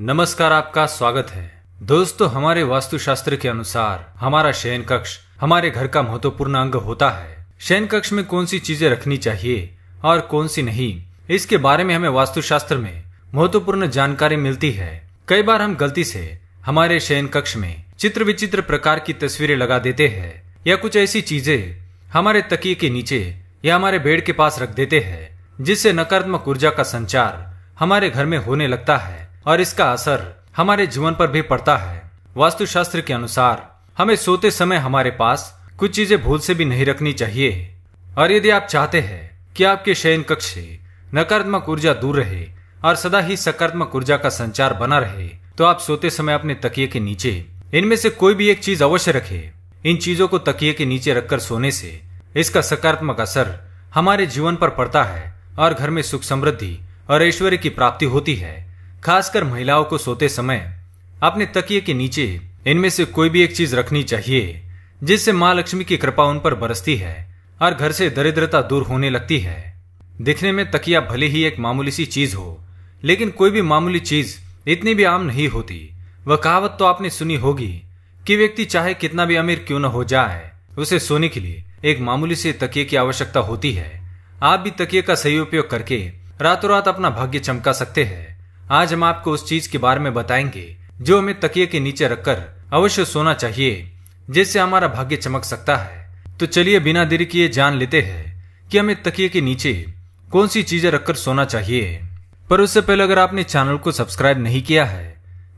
नमस्कार आपका स्वागत है दोस्तों हमारे वास्तुशास्त्र के अनुसार हमारा शयन कक्ष हमारे घर का महत्वपूर्ण अंग होता है शयन कक्ष में कौन सी चीजें रखनी चाहिए और कौन सी नहीं इसके बारे में हमें वास्तुशास्त्र में महत्वपूर्ण जानकारी मिलती है कई बार हम गलती से हमारे शयन कक्ष में चित्र विचित्र प्रकार की तस्वीरें लगा देते हैं या कुछ ऐसी चीजें हमारे तकिए के नीचे या हमारे बेड के पास रख देते हैं जिससे नकारात्मक ऊर्जा का संचार हमारे घर में होने लगता है और इसका असर हमारे जीवन पर भी पड़ता है वास्तुशास्त्र के अनुसार हमें सोते समय हमारे पास कुछ चीजें भूल से भी नहीं रखनी चाहिए और यदि आप चाहते हैं कि आपके शयन कक्ष से नकारात्मक ऊर्जा दूर रहे और सदा ही सकारात्मक ऊर्जा का संचार बना रहे तो आप सोते समय अपने तकिए के नीचे इनमें से कोई भी एक चीज अवश्य रखे इन चीजों को तकिए के नीचे रखकर सोने से इसका सकारात्मक असर हमारे जीवन पर पड़ता है और घर में सुख समृद्धि और ऐश्वर्य की प्राप्ति होती है खासकर महिलाओं को सोते समय अपने तकिए के नीचे इनमें से कोई भी एक चीज रखनी चाहिए जिससे माँ लक्ष्मी की कृपा उन पर बरसती है और घर से दरिद्रता दूर होने लगती है दिखने में तकिया भले ही एक मामूली सी चीज हो लेकिन कोई भी मामूली चीज इतनी भी आम नहीं होती वह कहावत तो आपने सुनी होगी कि व्यक्ति चाहे कितना भी अमीर क्यों न हो जाए उसे सोने के लिए एक मामूली से तकिए की आवश्यकता होती है आप भी तकिए का सही उपयोग करके रातों रात अपना भाग्य चमका सकते हैं आज हम आपको उस चीज के बारे में बताएंगे जो हमें तकिए के नीचे रखकर अवश्य सोना चाहिए जिससे हमारा भाग्य चमक सकता है तो चलिए बिना देरी किए जान लेते हैं कि हमें तकिए के नीचे कौन सी चीजें रखकर सोना चाहिए पर उससे पहले अगर आपने चैनल को सब्सक्राइब नहीं किया है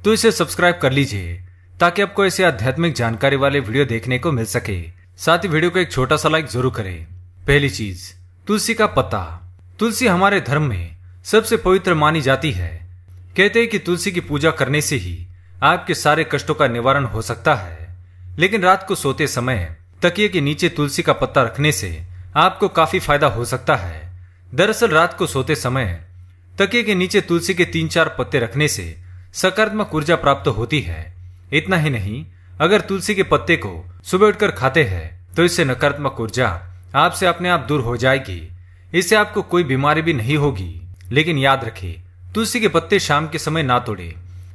तो इसे सब्सक्राइब कर लीजिए ताकि आपको ऐसे आध्यात्मिक जानकारी वाले वीडियो देखने को मिल सके साथ ही वीडियो को एक छोटा सा लाइक जरूर करें पहली चीज तुलसी का पत्ता तुलसी हमारे धर्म में सबसे पवित्र मानी जाती है कहते हैं कि तुलसी की पूजा करने से ही आपके सारे कष्टों का निवारण हो सकता है लेकिन रात को सोते समय तकिए के नीचे तुलसी का पत्ता रखने से आपको काफी फायदा हो सकता है दरअसल रात को सोते समय तकिए के नीचे तुलसी के तीन चार पत्ते रखने से सकारात्मक ऊर्जा प्राप्त होती है इतना ही नहीं अगर तुलसी के पत्ते को सुबह उठकर खाते हैं तो इससे नकारात्मक ऊर्जा आपसे अपने आप दूर हो जाएगी इससे आपको कोई बीमारी भी नहीं होगी लेकिन याद रखें तुलसी के पत्ते शाम के समय ना तोड़े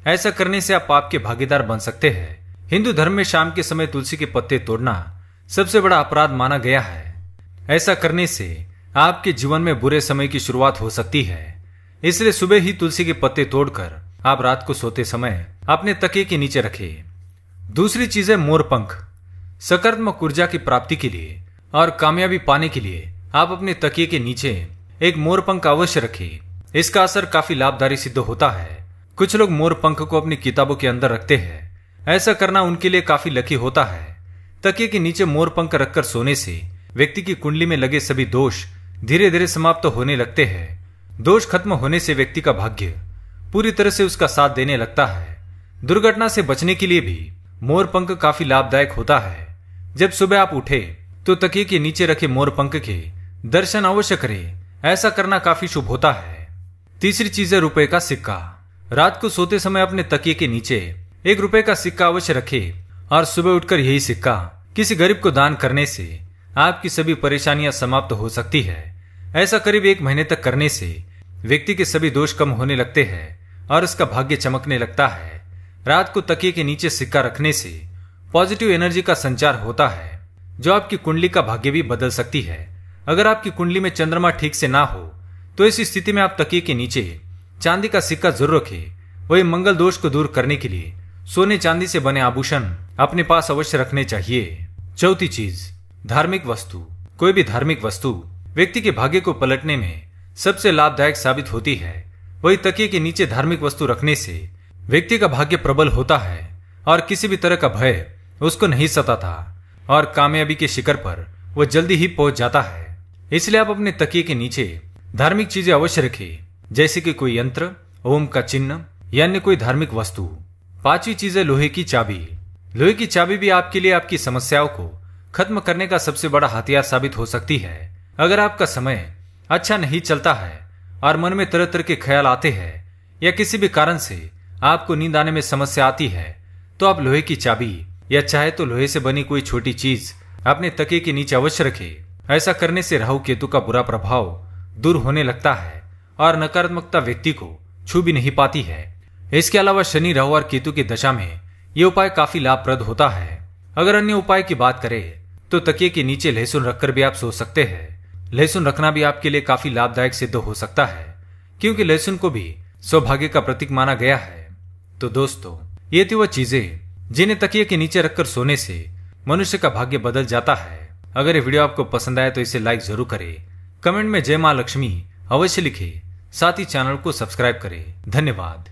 ऐसा करने से आप पाप के भागीदार बन सकते हैं हिंदू धर्म में शाम के समय तुलसी के पत्ते तोड़ना सबसे बड़ा अपराध माना गया है ऐसा करने से आपके जीवन में बुरे समय की शुरुआत हो सकती है इसलिए सुबह ही तुलसी के पत्ते तोड़कर आप रात को सोते समय अपने तके के नीचे रखें दूसरी चीज है मोरपंख सकारात्मक ऊर्जा की प्राप्ति के लिए और कामयाबी पाने के लिए आप अपने तकिए के नीचे एक मोरपंख अवश्य रखें इसका असर काफी लाभदारी सिद्ध होता है कुछ लोग मोर पंख को अपनी किताबों के अंदर रखते हैं ऐसा करना उनके लिए काफी लकी होता है तकिए के नीचे मोर पंख रखकर सोने से व्यक्ति की कुंडली में लगे सभी दोष धीरे धीरे समाप्त तो होने लगते हैं दोष खत्म होने से व्यक्ति का भाग्य पूरी तरह से उसका साथ देने लगता है दुर्घटना से बचने के लिए भी मोर पंख काफी लाभदायक होता है जब सुबह आप उठे तो तकिए के नीचे रखे मोर पंख के दर्शन अवश्य करें ऐसा करना काफी शुभ होता है तीसरी चीज है रुपए का सिक्का रात को सोते समय अपने तकिए के नीचे एक रुपए का सिक्का अवश्य रखे और सुबह उठकर यही सिक्का किसी गरीब को दान करने से आपकी सभी परेशानियां समाप्त हो सकती है ऐसा करीब एक महीने तक करने से व्यक्ति के सभी दोष कम होने लगते हैं और उसका भाग्य चमकने लगता है रात को तकिए के नीचे सिक्का रखने से पॉजिटिव एनर्जी का संचार होता है जो आपकी कुंडली का भाग्य भी बदल सकती है अगर आपकी कुंडली में चंद्रमा ठीक से ना हो तो इस स्थिति में आप तकिए के नीचे चांदी का सिक्का जरूर रखें वही मंगल दोष को दूर करने के लिए सोने चांदी से बने आभूषण अपने पास अवश्य रखने चाहिए चौथी चीज धार्मिक वस्तु कोई भी धार्मिक वस्तु व्यक्ति के भाग्य को पलटने में सबसे लाभदायक साबित होती है वही तकिए के नीचे धार्मिक वस्तु रखने से व्यक्ति का भाग्य प्रबल होता है और किसी भी तरह का भय उसको नहीं सताता और कामयाबी के शिखर पर वह जल्दी ही पहुंच जाता है इसलिए आप अपने तकिए के नीचे धार्मिक चीजें अवश्य रखे जैसे कि कोई यंत्र ओम का चिन्ह या अन्य कोई धार्मिक वस्तु पांचवी चीज है लोहे की चाबी लोहे की चाबी भी आपके लिए आपकी समस्याओं को खत्म करने का सबसे बड़ा हथियार साबित हो सकती है अगर आपका समय अच्छा नहीं चलता है और मन में तरह तरह के ख्याल आते हैं या किसी भी कारण से आपको नींद आने में समस्या आती है तो आप लोहे की चाबी या चाहे तो लोहे से बनी कोई छोटी चीज अपने तके के नीचे अवश्य रखें ऐसा करने से राहु केतु का बुरा प्रभाव दूर होने लगता है और नकारात्मकता व्यक्ति को छू भी नहीं पाती है इसके अलावा शनि राहु और केतु की दशा में ये उपाय काफी लाभप्रद होता है अगर अन्य उपाय की बात करें तो तकिए के नीचे लहसुन रखकर भी आप सो सकते हैं लहसुन रखना भी आपके लिए काफी लाभदायक सिद्ध हो सकता है क्योंकि लहसुन को भी सौभाग्य का प्रतीक माना गया है तो दोस्तों ये थी वह चीजें जिन्हें तकिए के नीचे रखकर सोने से मनुष्य का भाग्य बदल जाता है अगर ये वीडियो आपको पसंद आए तो इसे लाइक जरूर करें कमेंट में जय मां लक्ष्मी अवश्य लिखे साथ ही चैनल को सब्सक्राइब करें धन्यवाद